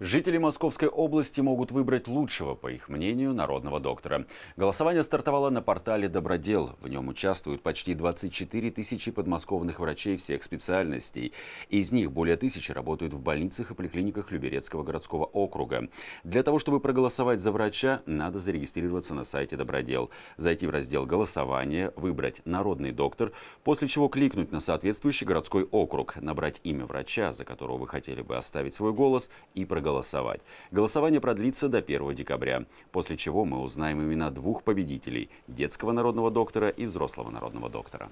Жители Московской области могут выбрать лучшего, по их мнению, народного доктора. Голосование стартовало на портале «Добродел». В нем участвуют почти 24 тысячи подмосковных врачей всех специальностей. Из них более тысячи работают в больницах и поликлиниках Люберецкого городского округа. Для того, чтобы проголосовать за врача, надо зарегистрироваться на сайте «Добродел». Зайти в раздел «Голосование», выбрать «Народный доктор», после чего кликнуть на соответствующий городской округ, набрать имя врача, за которого вы хотели бы оставить свой голос, и проголосовать голосовать. Голосование продлится до 1 декабря, после чего мы узнаем имена двух победителей – детского народного доктора и взрослого народного доктора.